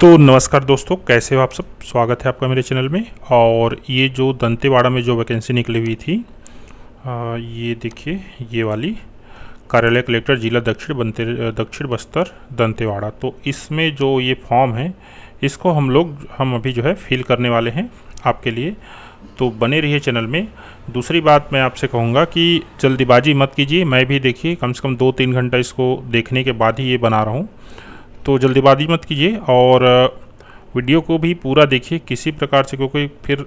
तो नमस्कार दोस्तों कैसे हो आप सब स्वागत है आपका मेरे चैनल में और ये जो दंतेवाड़ा में जो वैकेंसी निकली हुई थी आ, ये देखिए ये वाली कार्यालय कलेक्टर जिला दक्षिण बनते दक्षिण बस्तर दंतेवाड़ा तो इसमें जो ये फॉर्म है इसको हम लोग हम अभी जो है फिल करने वाले हैं आपके लिए तो बने रहिए चैनल में दूसरी बात मैं आपसे कहूँगा कि जल्दीबाजी मत कीजिए मैं भी देखिए कम से कम दो तीन घंटा इसको देखने के बाद ही ये बना रहा हूँ तो जल्दीबाजी मत कीजिए और वीडियो को भी पूरा देखिए किसी प्रकार से क्योंकि फिर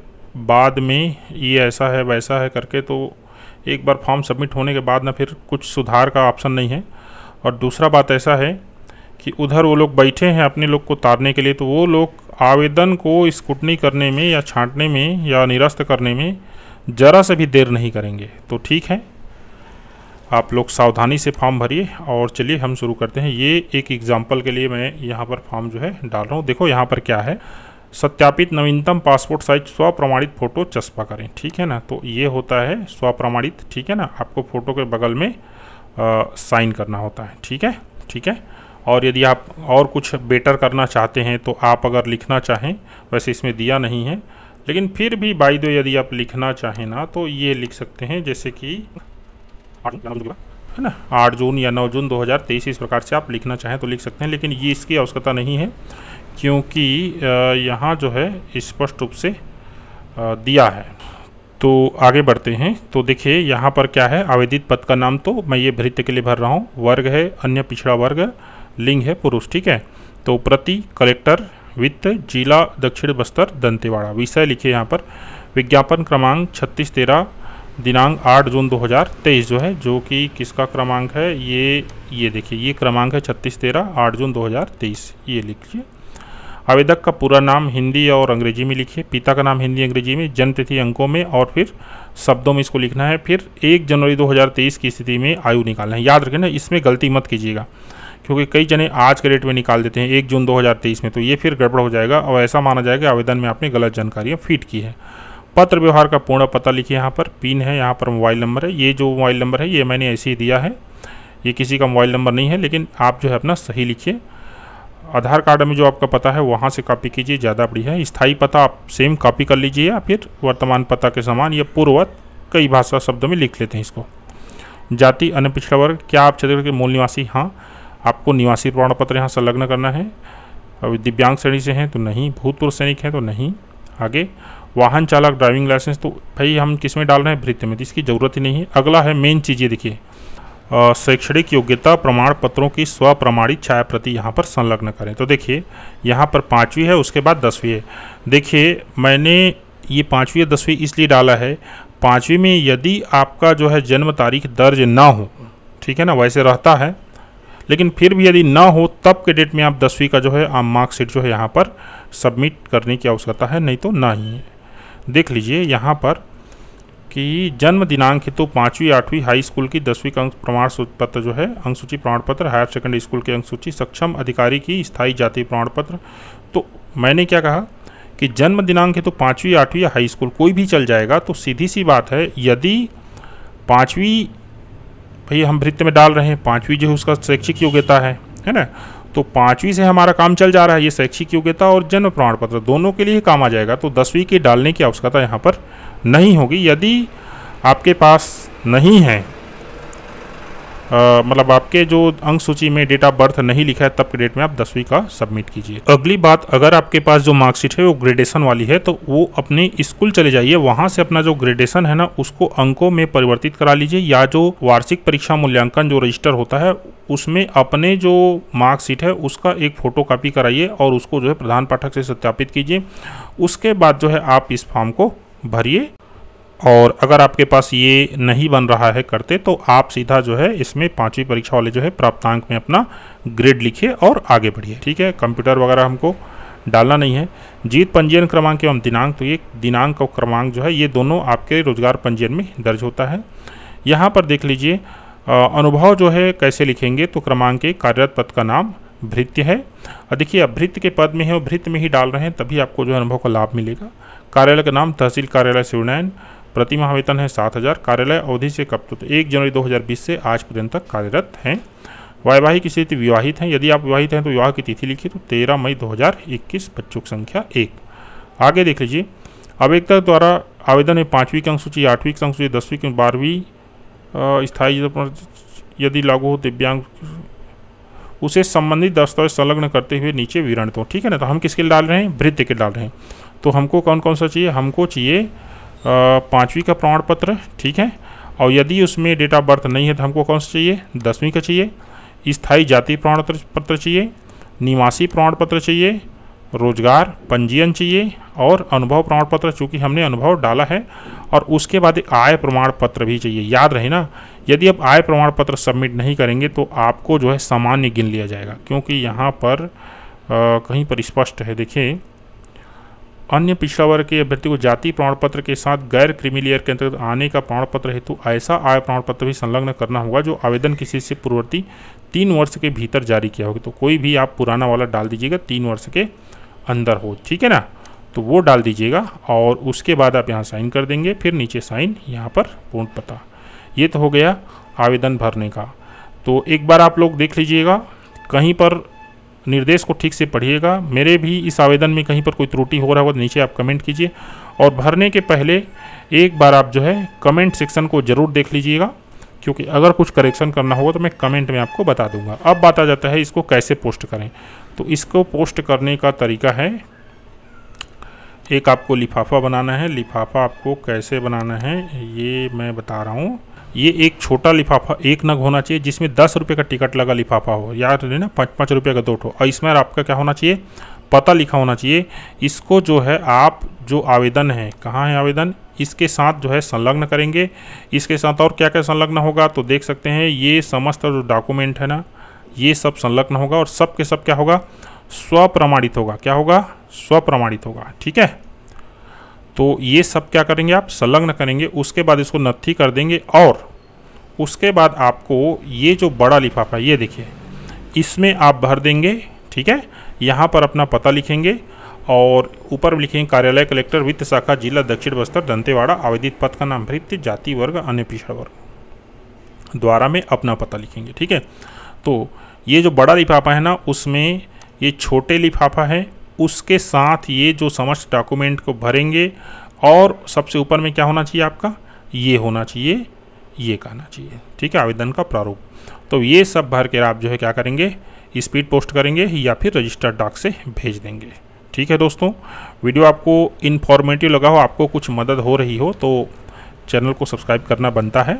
बाद में ये ऐसा है वैसा है करके तो एक बार फॉर्म सबमिट होने के बाद ना फिर कुछ सुधार का ऑप्शन नहीं है और दूसरा बात ऐसा है कि उधर वो लोग बैठे हैं अपने लोग को तारने के लिए तो वो लोग आवेदन को स्कूटनी करने में या छांटने में या निरस्त करने में ज़रा से भी देर नहीं करेंगे तो ठीक है आप लोग सावधानी से फॉर्म भरिए और चलिए हम शुरू करते हैं ये एक एग्ज़ाम्पल के लिए मैं यहाँ पर फॉर्म जो है डाल रहा हूँ देखो यहाँ पर क्या है सत्यापित नवीनतम पासपोर्ट साइज स्वप्रमाणित फ़ोटो चस्पा करें ठीक है ना तो ये होता है स्वप्रमाणित ठीक है ना आपको फ़ोटो के बगल में आ, साइन करना होता है ठीक है ठीक है और यदि आप और कुछ बेटर करना चाहते हैं तो आप अगर लिखना चाहें वैसे इसमें दिया नहीं है लेकिन फिर भी बाई दो यदि आप लिखना चाहें ना तो ये लिख सकते हैं जैसे कि है ना आठ जून या नौ जून 2023 इस प्रकार से आप लिखना चाहें तो लिख सकते हैं लेकिन ये इसकी आवश्यकता नहीं है क्योंकि यहाँ जो है स्पष्ट रूप से दिया है तो आगे बढ़ते हैं तो देखिए यहाँ पर क्या है आवेदित पद का नाम तो मैं ये भृत्य के लिए भर रहा हूँ वर्ग है अन्य पिछड़ा वर्ग लिंग है पुरुष ठीक है तो प्रति कलेक्टर वित्त जिला दक्षिण बस्तर दंतेवाड़ा विषय लिखिए यहाँ पर विज्ञापन क्रमांक छत्तीस तेरह दिनांक 8 जून 2023 जो है जो कि किसका क्रमांक है ये ये देखिए ये क्रमांक है छत्तीस तेरह आठ जून 2023 ये लिखिए आवेदक का पूरा नाम हिंदी और अंग्रेजी में लिखिए पिता का नाम हिंदी अंग्रेजी में जन्म तिथि अंकों में और फिर शब्दों में इसको लिखना है फिर एक जनवरी 2023 की स्थिति में आयु निकालना है याद ना इसमें गलती मत कीजिएगा क्योंकि कई जने आज के डेट में निकाल देते हैं एक जून 2023 में तो ये फिर गड़बड़ हो जाएगा और ऐसा माना जाएगा आवेदन में आपने गलत जानकारियाँ फीट की है पत्र व्यवहार का पूर्ण पता लिखिए यहाँ पर पिन है यहाँ पर मोबाइल नंबर है ये जो मोबाइल नंबर है ये मैंने ऐसे ही दिया है ये किसी का मोबाइल नंबर नहीं है लेकिन आप जो है अपना सही लिखिए आधार कार्ड में जो आपका पता है वहाँ से कॉपी कीजिए ज़्यादा बढ़िया है स्थायी पता आप सेम कॉपी कर लीजिए या फिर वर्तमान पता के समान या पूर्ववत कई भाषा शब्दों में लिख लेते हैं इसको जाति अन्य पिछड़ा वर्ग क्या आप छत्तीसगढ़ के मूल निवासी हाँ आपको निवासी प्रमाण पत्र यहाँ संलग्न करना है अभी दिव्यांग श्रेणी से हैं तो नहीं भूतपूर्व सैनिक हैं तो नहीं आगे वाहन चालक ड्राइविंग लाइसेंस तो भाई हम किस में डाल रहे हैं भृत्य में तो इसकी ज़रूरत ही नहीं है अगला है मेन चीज़ ये देखिए शैक्षणिक योग्यता प्रमाण पत्रों की स्वप्रमाणित छाया प्रति यहाँ पर संलग्न करें तो देखिए यहाँ पर पाँचवीं है उसके बाद दसवीं है देखिए मैंने ये पाँचवीं दसवीं इसलिए डाला है पाँचवीं में यदि आपका जो है जन्म तारीख दर्ज ना हो ठीक है ना वैसे रहता है लेकिन फिर भी यदि ना हो तब के डेट में आप दसवीं का जो है आप मार्कशीट जो है यहाँ पर सबमिट करने की आवश्यकता है नहीं तो ना ही है देख लीजिए यहाँ पर कि जन्म दिनांक हेतु तो पाँचवीं आठवीं हाई स्कूल की दसवीं का अंक प्रमाण पत्र जो है अंक सूची प्रमाण पत्र हायर सेकेंडरी स्कूल के अंक सूची सक्षम अधिकारी की स्थायी जाति प्रमाण पत्र तो मैंने क्या कहा कि जन्म दिनांक हेतु तो पाँचवीं आठवीं या हाई स्कूल कोई भी चल जाएगा तो सीधी सी बात है यदि पाँचवीं भैया हम वृत्त में डाल रहे हैं पाँचवीं जो है उसका शैक्षिक योग्यता है है ना तो पाँचवीं से हमारा काम चल जा रहा है ये शैक्षिक योग्यता और जन्म प्रमाण पत्र दोनों के लिए काम आ जाएगा तो दसवीं के डालने की आवश्यकता यहाँ पर नहीं होगी यदि आपके पास नहीं है मतलब आपके जो अंक सूची में डेट ऑफ बर्थ नहीं लिखा है तब के डेट में आप दसवीं का सबमिट कीजिए अगली बात अगर आपके पास जो मार्कशीट है वो ग्रेडेशन वाली है तो वो अपने स्कूल चले जाइए वहाँ से अपना जो ग्रेडेशन है ना उसको अंकों में परिवर्तित करा लीजिए या जो वार्षिक परीक्षा मूल्यांकन जो रजिस्टर होता है उसमें अपने जो मार्कशीट है उसका एक फ़ोटो कापी कराइए और उसको जो है प्रधान पाठक से सत्यापित कीजिए उसके बाद जो है आप इस फॉर्म को भरिए और अगर आपके पास ये नहीं बन रहा है करते तो आप सीधा जो है इसमें पाँचवीं परीक्षा वाले जो है प्राप्तांक में अपना ग्रेड लिखिए और आगे बढ़िए ठीक है कंप्यूटर वगैरह हमको डालना नहीं है जीत पंजीयन क्रमांक एवं दिनांक तो ये दिनांक और क्रमांक जो है ये दोनों आपके रोजगार पंजीयन में दर्ज होता है यहाँ पर देख लीजिए अनुभव जो है कैसे लिखेंगे तो क्रमांक एक कार्यरत पद का नाम भृत्य है और देखिए अब भृत्य के पद में है और भृत्य में ही डाल रहे हैं तभी आपको जो अनुभव का लाभ मिलेगा कार्यालय का नाम तहसील कार्यालय उन्नयन प्रति माह वेतन है सात हज़ार कार्यालय अवधि से कब तो, तो एक जनवरी 2020 से आज पर्यंत तक कार्यरत हैं वैवाहिक स्थिति विवाहित हैं यदि आप विवाहित हैं तो विवाह की तिथि लिखिए तो तेरह मई 2021 बच्चों की संख्या एक आगे देख लीजिए आवेदक द्वारा आवेदन है पाँचवीं की अंकसूची आठवीं की अंकसूची दसवीं की बारहवीं स्थायी यदि लागू हो दिव्यांग उसे संबंधित दस्तावेज संलग्न करते हुए नीचे विवरण तो ठीक है ना तो हम किसके डाल रहे हैं वृद्ध के डाल रहे हैं तो हमको कौन कौन सा चाहिए हमको चाहिए पाँचवीं का प्रमाण पत्र ठीक है और यदि उसमें डेट ऑफ बर्थ नहीं है तो हमको कौन सा चाहिए दसवीं का चाहिए स्थायी जाति प्रमाण पत्र चाहिए निवासी प्रमाण पत्र चाहिए रोजगार पंजीयन चाहिए और अनुभव प्रमाण पत्र चूँकि हमने अनुभव डाला है और उसके बाद आय प्रमाण पत्र भी चाहिए याद रहे ना यदि आप आय प्रमाण पत्र सबमिट नहीं करेंगे तो आपको जो है सामान्य गिन लिया जाएगा क्योंकि यहाँ पर आ, कहीं पर स्पष्ट है देखिए अन्य पिछड़ा वर्ग के अभ्यर्थी को जाति प्रमाण पत्र के साथ गैर क्रिमिलेयर के अंतर्गत आने का प्रमाण पत्र हेतु ऐसा आय प्रमाण पत्र भी संलग्न करना होगा जो आवेदन किसी से पूर्ववर्ती तीन वर्ष के भीतर जारी किया होगा तो कोई भी आप पुराना वाला डाल दीजिएगा तीन वर्ष के अंदर हो ठीक है ना तो वो डाल दीजिएगा और उसके बाद आप यहाँ साइन कर देंगे फिर नीचे साइन यहाँ पर पूर्ण पता ये तो हो गया आवेदन भरने का तो एक बार आप लोग देख लीजिएगा कहीं पर निर्देश को ठीक से पढ़िएगा मेरे भी इस आवेदन में कहीं पर कोई त्रुटि हो रहा हो तो नीचे आप कमेंट कीजिए और भरने के पहले एक बार आप जो है कमेंट सेक्शन को ज़रूर देख लीजिएगा क्योंकि अगर कुछ करेक्शन करना होगा तो मैं कमेंट में आपको बता दूंगा अब बात आ जाता है इसको कैसे पोस्ट करें तो इसको पोस्ट करने का तरीका है एक आपको लिफाफा बनाना है लिफाफा आपको कैसे बनाना है ये मैं बता रहा हूँ ये एक छोटा लिफाफा एक नग होना चाहिए जिसमें दस रुपये का टिकट लगा लिफाफा हो याद ना पाँच पाँच रुपये का दो ठो और इसमें आपका क्या होना चाहिए पता लिखा होना चाहिए इसको जो है आप जो आवेदन है कहाँ है आवेदन इसके साथ जो है संलग्न करेंगे इसके साथ और क्या क्या संलग्न होगा तो देख सकते हैं ये समस्त जो डॉक्यूमेंट है ना ये सब संलग्न होगा और सब के सब क्या होगा स्वप्रमाणित होगा क्या होगा स्वप्रमाणित होगा ठीक है तो ये सब क्या करेंगे आप संलग्न करेंगे उसके बाद इसको नत्थी कर देंगे और उसके बाद आपको ये जो बड़ा लिफाफा ये देखिए इसमें आप भर देंगे ठीक है यहाँ पर अपना पता लिखेंगे और ऊपर लिखेंगे कार्यालय कलेक्टर वित्त शाखा जिला दक्षिण बस्तर दंतेवाड़ा आवेदित पद का नाम भृत्य जाति वर्ग अन्य पिछड़ा वर्ग द्वारा में अपना पता लिखेंगे ठीक है तो ये जो बड़ा लिफाफा है ना उसमें ये छोटे लिफाफा है उसके साथ ये जो समस्त डॉक्यूमेंट को भरेंगे और सबसे ऊपर में क्या होना चाहिए आपका ये होना चाहिए ये कहना चाहिए ठीक है आवेदन का प्रारूप तो ये सब भर के आप जो है क्या करेंगे स्पीड पोस्ट करेंगे या फिर रजिस्टर्ड डाक से भेज देंगे ठीक है दोस्तों वीडियो आपको इन्फॉर्मेटिव लगा हो आपको कुछ मदद हो रही हो तो चैनल को सब्सक्राइब करना बनता है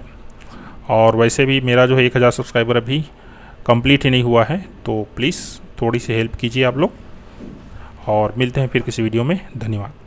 और वैसे भी मेरा जो है एक हज़ार सब्सक्राइबर अभी कंप्लीट ही नहीं हुआ है तो प्लीज़ थोड़ी सी हेल्प कीजिए आप लोग और मिलते हैं फिर किसी वीडियो में धन्यवाद